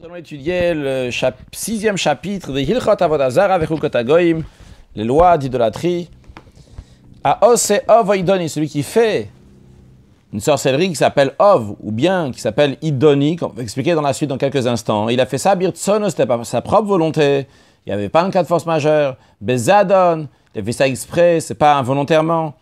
Nous allons étudier le sixième chapitre de Hilchot Avodazar avec Agoim, les lois d'idolâtrie. À et Ov Idoni, celui qui fait une sorcellerie qui s'appelle Ov, ou bien qui s'appelle Idoni, qu'on va expliquer dans la suite dans quelques instants. Il a fait ça, ce c'était pas sa propre volonté. Il n'y avait pas un cas de force majeure. Bezadon, il a fait ça exprès, c'est pas involontairement.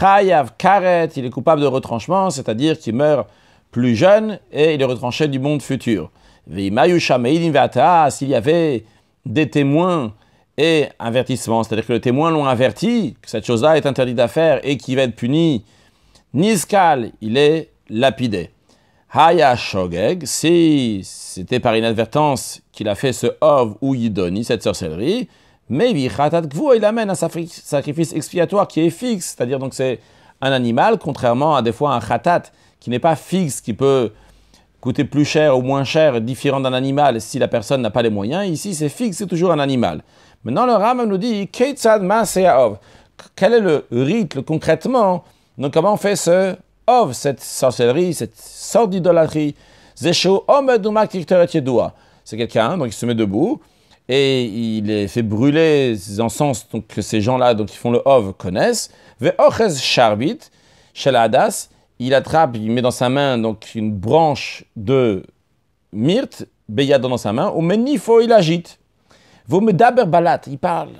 Chayav Karet, il est coupable de retranchement, c'est-à-dire qu'il meurt plus jeune et il est retranché du monde futur. S'il y avait des témoins et avertissements, c'est-à-dire que le témoin l'ont averti que cette chose-là est interdite d'affaire et qu'il va être puni, Niskal, il est lapidé. Haya Shogeg, si c'était par inadvertance qu'il a fait ce Ov ou Yidoni, cette sorcellerie, mais il amène un sacrifice expiatoire qui est fixe, c'est-à-dire donc c'est un animal, contrairement à des fois un Khatat qui n'est pas fixe, qui peut coûter plus cher ou moins cher différent d'un animal si la personne n'a pas les moyens. Ici, c'est fixe, c'est toujours un animal. Maintenant, le rame nous dit Quel est le rite concrètement Donc, comment on fait ce ov, cette sorcellerie, cette sorte d'idolâtrie C'est quelqu'un, donc il se met debout et il est fait brûler en encens donc, que ces gens-là donc, qui font le ov connaissent il attrape, il met dans sa main donc une branche de myrte, beyada dans sa main, au menifo il agite. balat, il parle,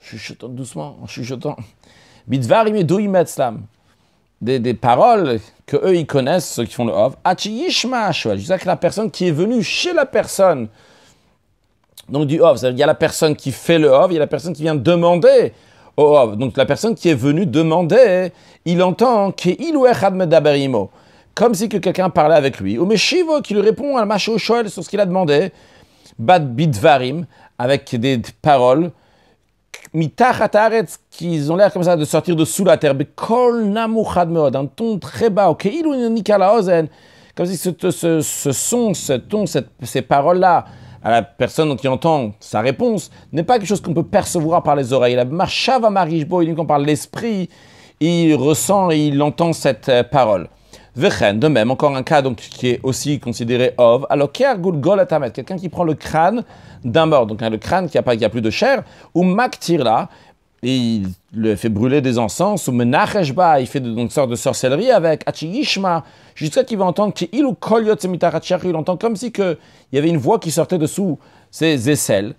chuchotant doucement, en chuchotant. Des, paroles que eux ils connaissent, ceux qui font le hov. Jusqu'à que la personne qui est venue chez la personne, donc du oh, c'est-à-dire il y a la personne qui fait le off, il y a la personne qui vient demander Oh, ah, donc la personne qui est venue demandait, il entend comme si que quelqu'un parlait avec lui. Ou qui lui répond à macho sur ce qu'il a demandé, bad bidvarim, avec des paroles, qui ont l'air comme ça de sortir de sous la terre, un ton très bas, comme si ce, ce, ce son, ce ton, ces paroles-là, la personne qui entend sa réponse n'est pas quelque chose qu'on peut percevoir par les oreilles. La marchava marishbo, qu'on parle l'esprit, il ressent et il entend cette euh, parole. Vechen, de même, encore un cas donc, qui est aussi considéré ov. Alors, quelqu'un qui prend le crâne d'un mort, donc hein, le crâne qui n'a a plus de chair, ou maktirla, et il le fait brûler des encens, ou Menacheshba, il fait une sorte de sorcellerie avec Jusqu'à jusqu'à qu'il va entendre qu'il ou Kolyot il entend comme si que, il y avait une voix qui sortait dessous ses aisselles.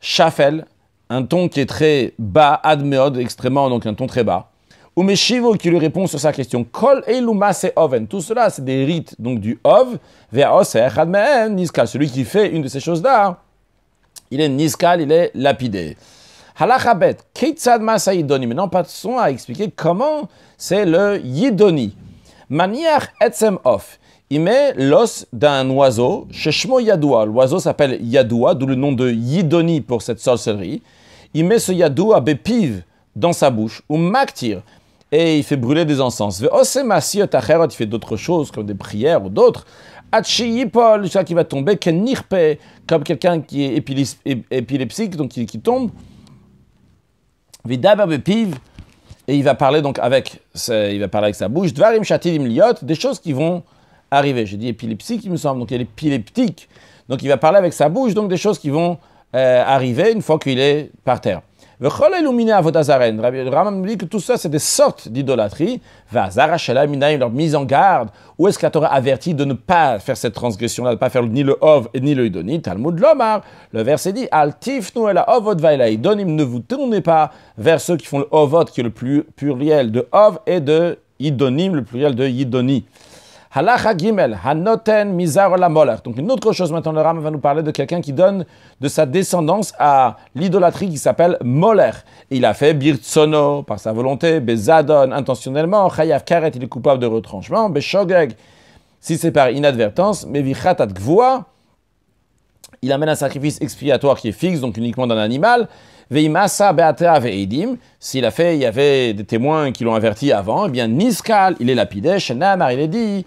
Shafel, un ton qui est très bas, Admeod, extrêmement, donc un ton très bas. Ou qui lui répond sur sa question. Kol Eluma se Oven. Tout cela, c'est des rites, donc du Ov, vers Admeen, Celui qui fait une de ces choses-là, il est Niskal, il est lapidé. Halachabet, Ketzad Masa Yidoni. Maintenant, passons à expliquer comment c'est le Yidoni. Manière Etzem Off. Il met l'os d'un oiseau, Sheshmo yadua. L'oiseau s'appelle yadua, d'où le nom de Yidoni pour cette sorcellerie. Il met ce yadua Bepiv dans sa bouche, ou Maktir et il fait brûler des encens. Il fait d'autres choses, comme des prières ou d'autres. Paul, ça qui va tomber, kenirpe, comme quelqu'un qui est épilepsique, donc il qui tombe et il va parler donc avec, il va parler avec sa bouche, des choses qui vont arriver. J'ai dit épileptique, il me semble, donc il est épileptique. Donc il va parler avec sa bouche, donc des choses qui vont euh, arriver une fois qu'il est par terre. Le Rambam nous dit que tout ça, c'est des sortes d'idolâtrie. Leur mise en garde. Où est-ce que la Torah de ne pas faire cette transgression-là, de ne pas faire ni le Hov ni le Idoni Talmud Lomar. Le verset dit Altifnu el Idonim. Ne vous tournez pas vers ceux qui font le Ovot, qui est le plus pluriel de Hov, et de Idonim, le pluriel de Idoni. Hanoten Donc une autre chose maintenant, le rame va nous parler de quelqu'un qui donne de sa descendance à l'idolâtrie qui s'appelle Moler. Il a fait Birtsono par sa volonté, Bezadon intentionnellement, Chayav Karet, il est coupable de retranchement, Beshogeg, si c'est par inadvertance, Mevichatat Gvoa, il amène un sacrifice expiatoire qui est fixe, donc uniquement d'un animal. Veimasa beata veidim. S'il a fait, il y avait des témoins qui l'ont averti avant. et eh bien, Niskal, il est lapidé. Shenamar, il est dit.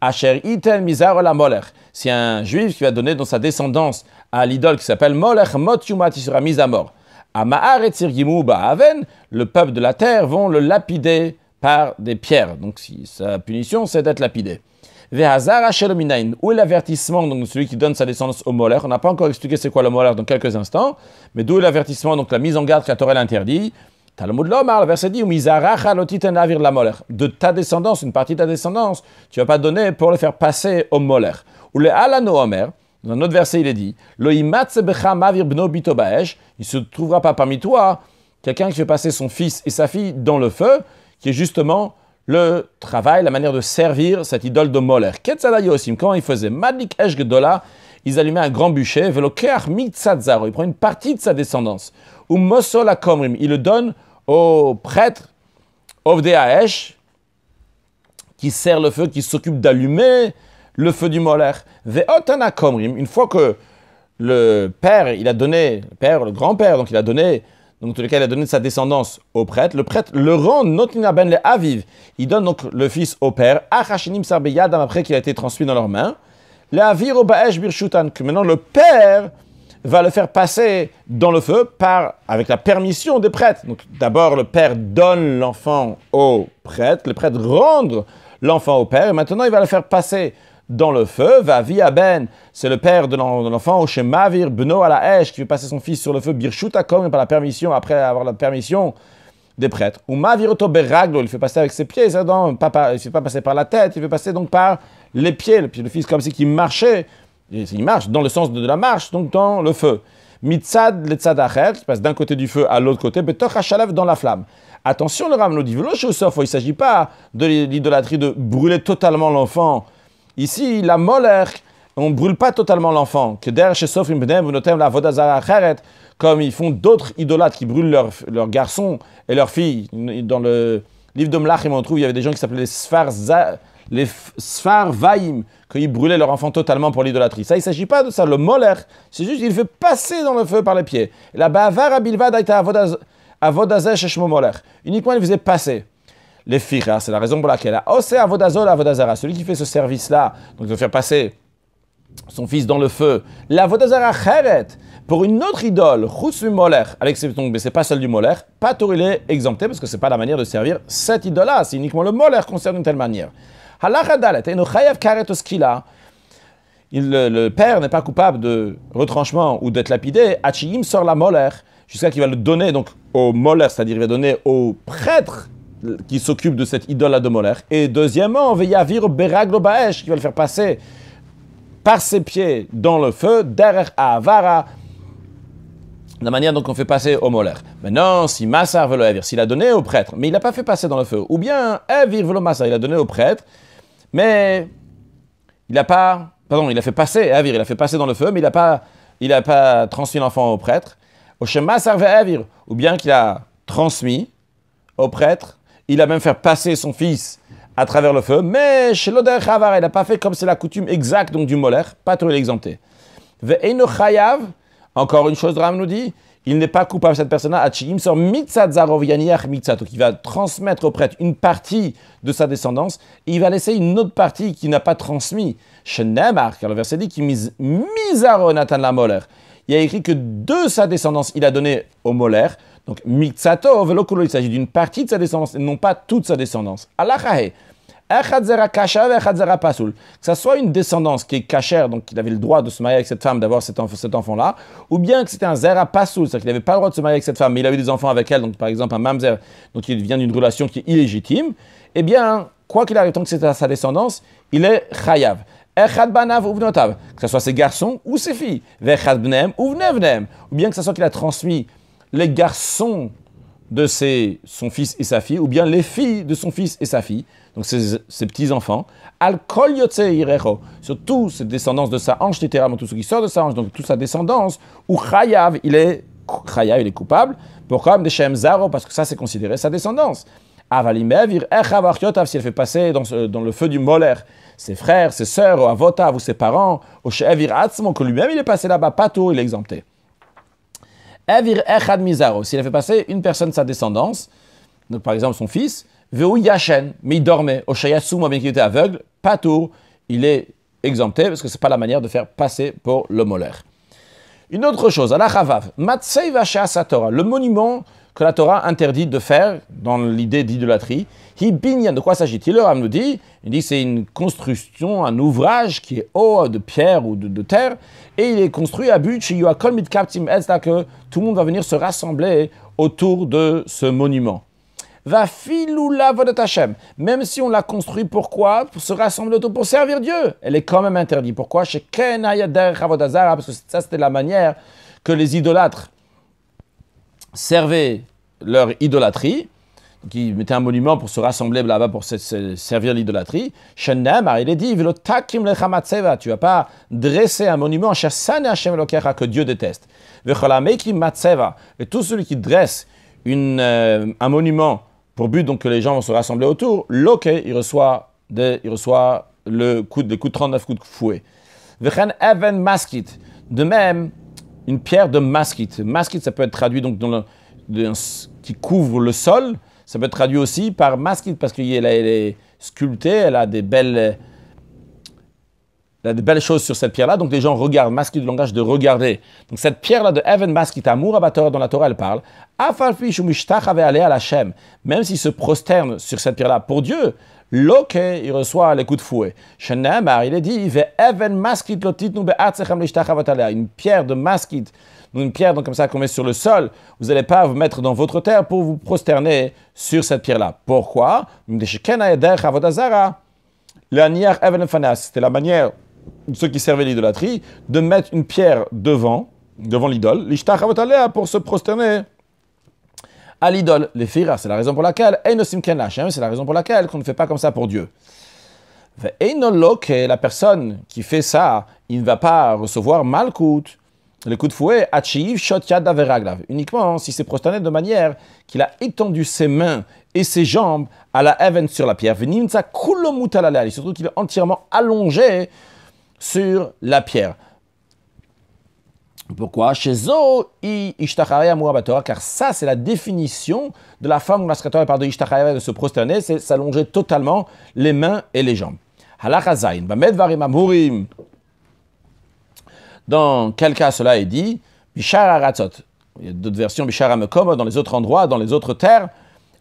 Asher Itel mizar la molech. C'est un juif qui va donner dans sa descendance à l'idole qui s'appelle molech mot sera mis à mort. Ma'ar et Aven, le peuple de la terre vont le lapider par des pierres. Donc si, sa punition, c'est d'être lapidé. Vehazar Asher où est l'avertissement donc, celui qui donne sa descendance au molech On n'a pas encore expliqué c'est quoi le molech dans quelques instants, mais d'où l'avertissement, donc la mise en garde que la Torah interdit de Lomar, le verset dit De ta descendance, une partie de ta descendance, tu vas pas donner pour le faire passer au Moler. Ou le dans un autre verset, il est dit Il se trouvera pas parmi toi quelqu'un qui fait passer son fils et sa fille dans le feu, qui est justement le travail, la manière de servir cette idole de Moller. Quand il ils faisaient ils allumaient un grand bûcher, ils il prend une partie de sa descendance. Ou il le donne au prêtre Ovdeaesh qui sert le feu, qui s'occupe d'allumer le feu du molaire. Une fois que le père, il a donné, le père, le grand-père, donc il a donné, donc tous les cas, il a donné de sa descendance au prêtre, le prêtre le rend ben le Il donne donc le fils au père, achashinim sarbeyadam, après qu'il a été transmis dans leurs mains. Le avir maintenant le père va le faire passer dans le feu par, avec la permission des prêtres. Donc d'abord, le père donne l'enfant au prêtre, le prêtre rend l'enfant au père, et maintenant il va le faire passer dans le feu. Va via Ben, c'est le père de l'enfant, chez Mavir, Beno à la hache, qui fait passer son fils sur le feu, Birshutakom, par la permission, après avoir la permission des prêtres. Ou Maviroto Beraglo, il fait passer avec ses pieds, il ne fait pas passer par la tête, il fait passer donc par les pieds, le, fils comme si qui marchait il marche dans le sens de la marche, donc dans le feu. Mitzad le tzadacher, Il passe d'un côté du feu à l'autre côté, betoch dans la flamme. Attention, le Ram il ne s'agit pas de l'idolâtrie de brûler totalement l'enfant. Ici, la molère, on ne brûle pas totalement l'enfant. la « Comme ils font d'autres idolâtres qui brûlent leurs garçons et leurs filles. Dans le livre de Mlachim, on il y avait des gens qui s'appelaient les les sphar vaïm, qu'ils brûlaient leur enfant totalement pour l'idolâtrie. Ça, il ne s'agit pas de ça. Le moler, c'est juste qu'il veut passer dans le feu par les pieds. La bavara bilvad été avodazesh Uniquement, il faisait passer. Les firas, c'est la raison pour laquelle. Ose avodazol avodazara, celui qui fait ce service-là, donc de faire passer son fils dans le feu. La vodazara pour une autre idole, chutz moler, avec ses mais c'est pas celle du moler, pas il est exempté parce que ce n'est pas la manière de servir cette idole-là, c'est uniquement le qu'on concerne d'une telle manière le, père n'est pas coupable de retranchement ou d'être lapidé, Achim sort la molère jusqu'à qu'il va le donner donc au molère, c'est-à-dire il va donner au prêtre qui s'occupe de cette idole de molère. Et deuxièmement, Veyavir Beraglo Baesh, qui va le faire passer par ses pieds dans le feu, derer Avara, la manière dont on fait passer au molaire. Maintenant, si Massar veut le s'il a donné au prêtre, mais il n'a pas fait passer dans le feu, ou bien avir veut le Massar, il a donné au prêtre, mais il pas, pardon, il a fait passer Avir, il a fait passer dans le feu, mais il n'a pas, il pas transmis l'enfant au prêtre. Au Shema servait Avir, ou bien qu'il a transmis au prêtre, il a même fait passer son fils à travers le feu, mais chez il n'a pas fait comme c'est la coutume exacte donc du molaire pas trop l'exempté. Ve'eno encore une chose, Ram nous dit, il n'est pas coupable cette personne-là, Achim sort mitzadzarov yaniach qui va transmettre au prêtre une partie de sa descendance et il va laisser une autre partie qui n'a pas transmis. Shenemar, car le verset dit qu'il mise Nathan la moler. Il a écrit que de sa descendance, il a donné au Molaire, Donc mitzatov, il s'agit d'une partie de sa descendance et non pas toute sa descendance. Allah que ça soit une descendance qui est kachère, donc il avait le droit de se marier avec cette femme, d'avoir cet, enfant-là, ou bien que c'était un zera pasoul, c'est-à-dire qu'il n'avait pas le droit de se marier avec cette femme, mais il avait des enfants avec elle, donc par exemple un mamzer, donc il vient d'une relation qui est illégitime, eh bien, quoi qu'il arrive, tant que c'est sa descendance, il est chayav. banav ou que ce soit ses garçons ou ses filles, ou ou bien que ce soit qu'il a transmis les garçons de ses, son fils et sa fille, ou bien les filles de son fils et sa fille, donc ses, petits-enfants, al sur toute ses descendance de sa hanche, littéralement tout ce qui sort de sa hanche, donc toute sa descendance, ou chayav, il est, coupable il est coupable, pourquoi zaro, parce que ça c'est considéré sa descendance. Avalimevir, si elle fait passer dans, le feu du molaire ses frères, ses sœurs, ou avotav, ou ses parents, ou shevir que lui-même il est passé là-bas, pato, il est exempté. Avir Echad Mizaro, s'il a fait passer une personne de sa descendance, donc par exemple son fils, Veu Yashen, mais il dormait, Oshayasum, bien qu'il était aveugle, Patour, il est exempté parce que ce n'est pas la manière de faire passer pour le molaire. Une autre chose, à la Chavav, Matsei vashasatora le monument que la Torah interdit de faire dans l'idée d'idolâtrie. de quoi s'agit-il Le Ram nous dit, il dit c'est une construction, un ouvrage qui est haut de pierre ou de, terre, et il est construit à but, cest à que tout le monde va venir se rassembler autour de ce monument. Va filoula Hashem. Même si on l'a construit, pourquoi Pour se rassembler autour, pour servir Dieu. Elle est quand même interdite. Pourquoi Parce que ça, c'était la manière que les idolâtres servait leur idolâtrie, qui mettaient un monument pour se rassembler là-bas pour servir l'idolâtrie. il est dit, tu ne vas pas dresser un monument que Dieu déteste. Et tout celui qui dresse euh, un monument pour but donc que les gens vont se rassembler autour, il reçoit, des, il reçoit le coup de, coup de 39 coups de fouet. De même, une pierre de masquite. Masquite, ça peut être traduit donc qui couvre le sol. Ça peut être traduit aussi par masquite parce qu'elle est sculptée, elle a des belles, elle a des belles choses sur cette pierre-là. Donc les gens regardent, masquite, le langage de regarder. Donc cette pierre-là de Evan Masquite, Amour Abator, dans la Torah, elle parle. Afalfish ou Mishtach avait allé à Même s'il se prosterne sur cette pierre-là pour Dieu, Loke, il reçoit les coups de fouet. il est dit, une pierre de masquite, une pierre donc comme ça qu'on met sur le sol, vous n'allez pas vous mettre dans votre terre pour vous prosterner sur cette pierre-là. Pourquoi C'était la manière de ceux qui servaient l'idolâtrie de mettre une pierre devant, devant l'idole, pour se prosterner à l'idole. Les fira, c'est la raison pour laquelle, hein, c'est la raison pour laquelle qu'on ne fait pas comme ça pour Dieu. la personne qui fait ça, il ne va pas recevoir malkout, le coup de fouet, uniquement si s'est prosterné de manière qu'il a étendu ses mains et ses jambes à la heaven sur la pierre. Il se trouve qu'il est entièrement allongé sur la pierre. Pourquoi Chez Car ça, c'est la définition de la femme ou par de Ishtachaya de se prosterner, c'est s'allonger totalement les mains et les jambes. Dans quel cas cela est dit Bishar Il y a d'autres versions, Bishar dans les autres endroits, dans les autres terres.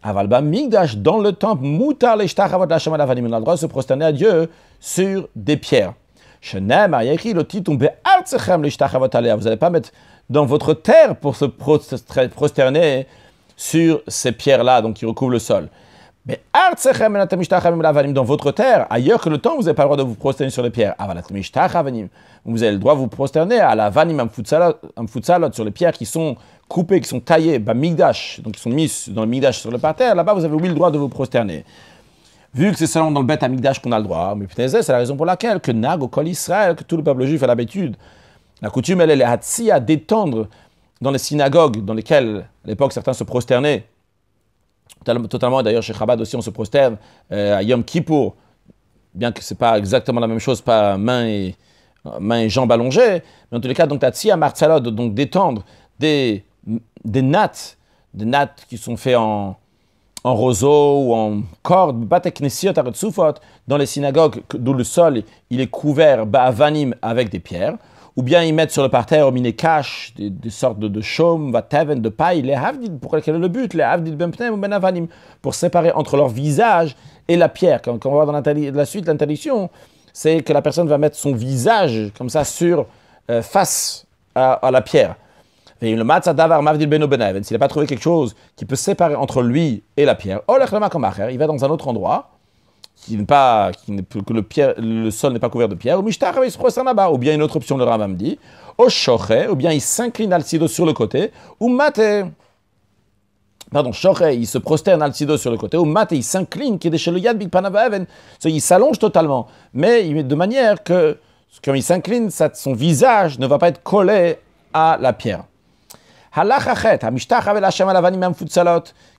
Avalba Migdash, dans le temple, Moutar l'Ishtachavot, la on a le droit se prosterner à Dieu sur des pierres. Vous n'allez pas mettre dans votre terre pour se prosterner sur ces pierres-là, donc qui recouvrent le sol. Mais dans votre terre, ailleurs que le temps, vous n'avez pas le droit de vous prosterner sur les pierres. Ah, vous avez le droit de vous prosterner à la vanim sur les pierres qui sont coupées, qui sont taillées, donc qui sont mises dans le migdash sur le parterre. Là-bas, vous avez oui le droit de vous prosterner. Vu que c'est seulement dans le Beth Amikdash qu'on a le droit, ah, mais putain, c'est la raison pour laquelle que Nag au col Israël, que tout le peuple juif a l'habitude. La coutume, elle, elle est hatsi à détendre dans les synagogues dans lesquelles, à l'époque, certains se prosternaient. Totalement, d'ailleurs, chez Chabad aussi, on se prosterne euh, à Yom Kippour, bien que ce n'est pas exactement la même chose, pas main et, main et jambes allongées, mais en tous les cas, donc, Hatsi à donc détendre des, des nattes, des nattes qui sont faites en, en roseau ou en corde, dans les synagogues dont le sol il est couvert, bah, vanim avec des pierres, ou bien ils mettent sur le parterre, miné cache, des, sortes de, chaume, de paille, les pour quel est le but, les ben ben pour séparer entre leur visage et la pierre. Quand, on voit dans la suite l'interdiction, c'est que la personne va mettre son visage comme ça sur, euh, face à la pierre. Ben S'il n'a pas trouvé quelque chose qui peut séparer entre lui et la pierre, il va dans un autre endroit qui pas, qui que le, pierre, le sol n'est pas couvert de pierre, ou ou bien une autre option, le Ramam dit, ou bien il s'incline Al-Sido sur le côté, ou Mate. Pardon, il se prosterne Al-Sido sur le côté, ou Mate, il s'incline, qui est chez le yad il s'allonge totalement, mais de manière que, quand il s'incline, son visage ne va pas être collé à la pierre.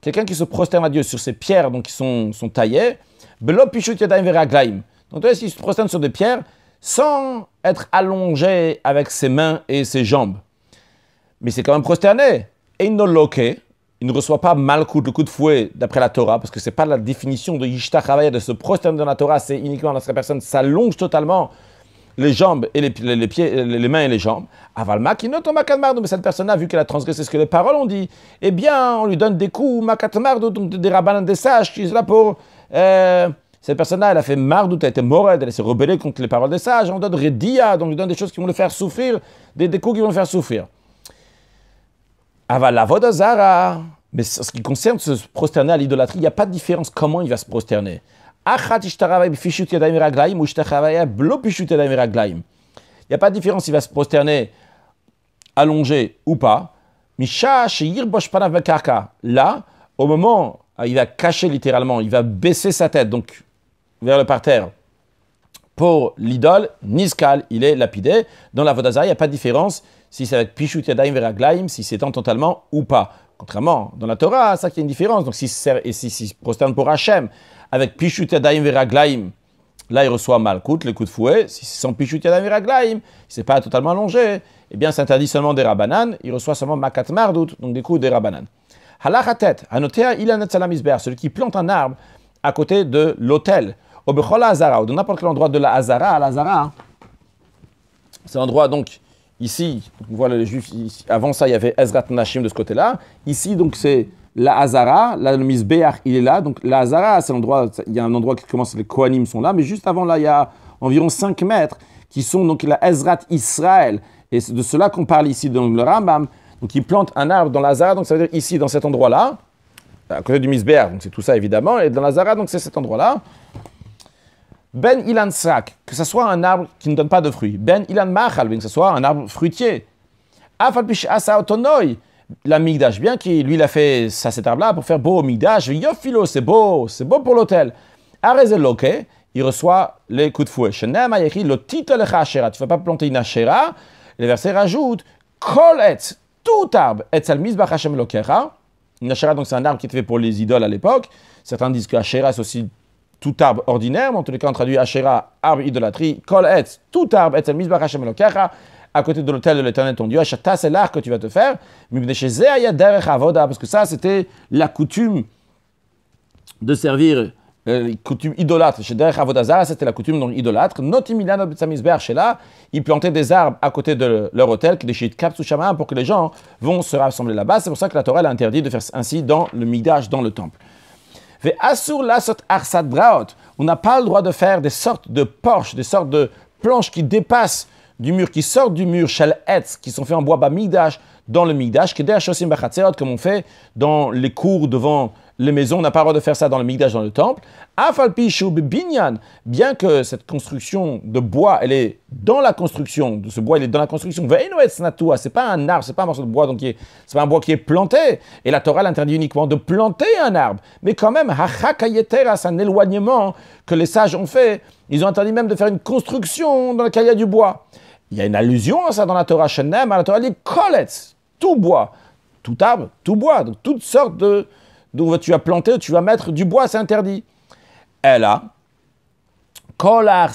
Quelqu'un qui se prosterne à Dieu sur ses pierres donc, qui sont, sont taillées. Donc, vois, s'il se prosterne sur des pierres sans être allongé avec ses mains et ses jambes. Mais c'est quand même prosterné. Et il ne reçoit pas coup, le coup de fouet d'après la Torah, parce que ce n'est pas la définition de Yishta de se prosterner dans la Torah, c'est uniquement lorsque la personne s'allonge totalement les jambes et les, les, les, mains et les jambes. aval qui mais cette personne a vu qu'elle a transgressé ce que les paroles ont dit, eh bien, on lui donne des coups, makatmardo, donc des rabbins, des sages qui sont là pour. Euh, cette personne-là, elle a fait mardout, elle a été morale, elle s'est rebellée contre les paroles des sages. On donne redia, donc on lui donne des choses qui vont le faire souffrir, des, coups qui vont le faire souffrir. Avala Mais ce qui concerne se prosterner à l'idolâtrie, il n'y a pas de différence comment il va se prosterner. Il n'y a pas de différence s'il va se prosterner allongé ou pas. Là, au moment ah, il va cacher littéralement, il va baisser sa tête, donc vers le parterre. Pour l'idole, Niskal, il est lapidé. Dans la Vodaza, il n'y a pas de différence si c'est avec Pishut Yadaim si c'est totalement ou pas. Contrairement, dans la Torah, ça qui a une différence. Donc, si, et prosterne pour Hachem, avec pichut Yadayim Viraglaim. là il reçoit Malkout, les coups de fouet. Si c'est sans pichut Yadayim glaim, si c'est pas totalement allongé, eh bien c'est interdit seulement des Rabanan, il reçoit seulement Makat Mardout, donc des coups des Rabanan. Halachatet, Anotea Ilanet Salamisber, celui qui plante un arbre à côté de l'autel, au Azara, ou de n'importe quel endroit de la Azara, à l'Azara. C'est l'endroit donc ici, vous voilà les juifs, avant ça il y avait Ezrat Nashim de ce côté-là, ici donc c'est la Hazara, la mise il est là. Donc la Hazara, c'est l'endroit, il y a un endroit qui commence, les Kohanim sont là, mais juste avant là, il y a environ 5 mètres qui sont donc la Ezrat Israël. Et c'est de cela qu'on parle ici dans le Rambam. Donc il plante un arbre dans la Hazara, donc ça veut dire ici, dans cet endroit-là, à côté du Misbeach, donc c'est tout ça évidemment, et dans la Hazara, donc c'est cet endroit-là. Ben Ilan Srak, que ce soit un arbre qui ne donne pas de fruits. Ben Ilan Machal, que ce soit un arbre fruitier. Afalpish Asa Otonoi, l'amigdash bien qui lui l'a fait ça, cette arbre là pour faire beau amigdash yo philo c'est beau c'est beau pour l'hôtel Loke, il reçoit les coups de fouet Tu ne le titre tu vas pas planter une Les le verset rajoute etz tout arbre et salmis bachashem lokera une hachera donc c'est un arbre qui était fait pour les idoles à l'époque certains disent que hachera c'est aussi tout arbre ordinaire mais en tous les cas on traduit hachera arbre idolâtrie etz tout arbre et salmis bachashem lokera à côté de l'hôtel de l'éternel ton Dieu. Achata, c'est l'art que tu vas te faire. Parce que ça, c'était la coutume de servir, euh, coutume idolâtre. Chez c'était la coutume idolâtre. là, ils plantaient des arbres à côté de leur hôtel, qui déchirent pour que les gens vont se rassembler là-bas. C'est pour ça que la Torah l'a interdit de faire ainsi dans le midage dans le temple. On n'a pas le droit de faire des sortes de porches, des sortes de planches qui dépassent du mur, qui sort du mur, shal qui sont faits en bois migdash, dans le migdash, comme on fait dans les cours devant les maisons, on n'a pas le droit de faire ça dans le migdash, dans le temple. shub binyan, bien que cette construction de bois, elle est dans la construction, de ce bois, il est dans la construction. ce c'est pas un arbre, c'est pas un morceau de bois, donc c'est pas un bois qui est planté. Et la Torah l'interdit uniquement de planter un arbre. Mais quand même, hachakayetera, c'est un éloignement que les sages ont fait. Ils ont interdit même de faire une construction dans laquelle il y a du bois. Il y a une allusion à hein, ça dans la Torah Shenem. La Torah dit Koletz, tout bois, tout arbre, tout bois. Donc toutes sortes de. D'où tu as planté, tu vas mettre du bois, c'est interdit. Elle a Et là,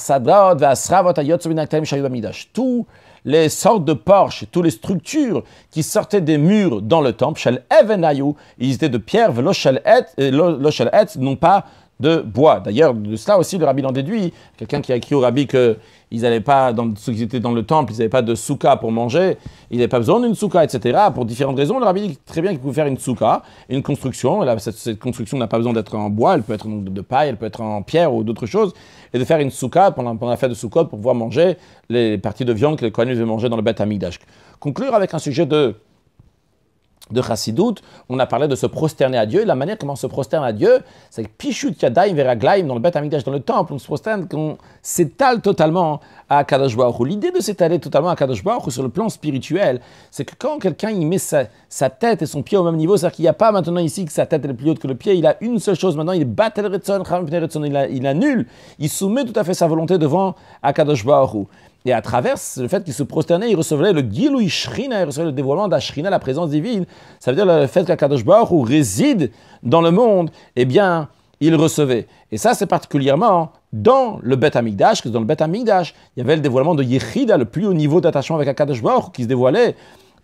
tous les sortes de porches, toutes les structures qui sortaient des murs dans le temple, shel ils étaient de pierre, euh, non pas de bois. D'ailleurs, de cela aussi, le rabbi l'en déduit. Quelqu'un qui a écrit au rabbi qu'ils n'allaient pas, dans, qui étaient dans le temple, ils n'avaient pas de souka pour manger, ils n'avaient pas besoin d'une souka, etc. Pour différentes raisons, le rabbi dit très bien qu'il pouvait faire une souka, une construction. Là, cette, construction n'a pas besoin d'être en bois, elle peut être de paille, elle peut être en pierre ou d'autres choses. Et de faire une souka pendant, la fête de Sukkot pour pouvoir manger les parties de viande que les Kohanim devaient manger dans le Beth Amigdash. Conclure avec un sujet de de Chassidut, on a parlé de se prosterner à Dieu. La manière comment on se prosterne à Dieu, c'est Pichut v'era Veraglaim dans le Beth dans le temple, on se prosterne, qu'on s'étale totalement à Kadosh L'idée de s'étaler totalement à Kadosh sur le plan spirituel, c'est que quand quelqu'un y met sa, tête et son pied au même niveau, c'est-à-dire qu'il n'y a pas maintenant ici que sa tête est plus haute que le pied, il a une seule chose maintenant, il bat il, annule, il soumet tout à fait sa volonté devant Akadosh Baruch et à travers le fait qu'il se prosternait, il recevait le Gilui ishrina », il recevait le dévoilement d'Ashrina, la présence divine. Ça veut dire le fait qu'Akadosh Baruch Hu réside dans le monde, eh bien, il recevait. Et ça, c'est particulièrement dans le Beth parce que dans le Bet Amigdash, il y avait le dévoilement de Yechida, le plus haut niveau d'attachement avec Akadosh Baruch qui se dévoilait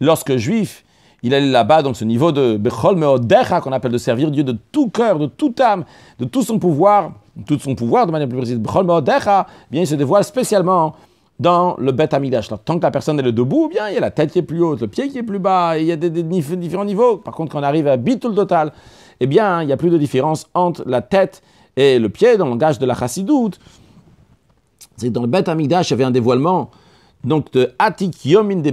lorsque juif, il allait là-bas, donc ce niveau de Bechol Meodecha, qu'on appelle de servir Dieu de tout cœur, de toute âme, de tout son pouvoir, de tout son pouvoir de manière plus précise, Bechol Meodecha, eh bien il se dévoile spécialement dans le beth amidash. Tant que la personne est debout, bien, il y a la tête qui est plus haute, le pied qui est plus bas, il y a des, différents niveaux. Par contre, quand on arrive à bitul total, eh bien, il n'y a plus de différence entre la tête et le pied dans le langage de la chassidoute. C'est dans le beth amidash, il y avait un dévoilement donc de Atik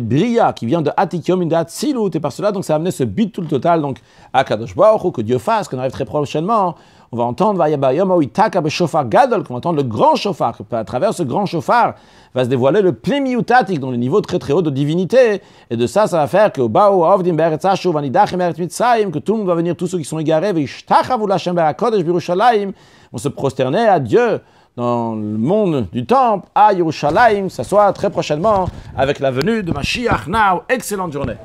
briya qui vient de Atik Yomin de et par cela, donc ça a amené ce bitul total, donc à Kadosh Baruch, que Dieu fasse, qu'on arrive très prochainement on va entendre, gadol, qu'on va entendre le grand chauffard, à travers ce grand chauffard va se dévoiler le plémiutatique dans les niveaux très très hauts de divinité, et de ça, ça va faire que, que tout le monde va venir, tous ceux qui sont égarés, on se prosterner à Dieu dans le monde du temple, à Yerushalayim, soit très prochainement avec la venue de Mashiach Now. Excellente journée.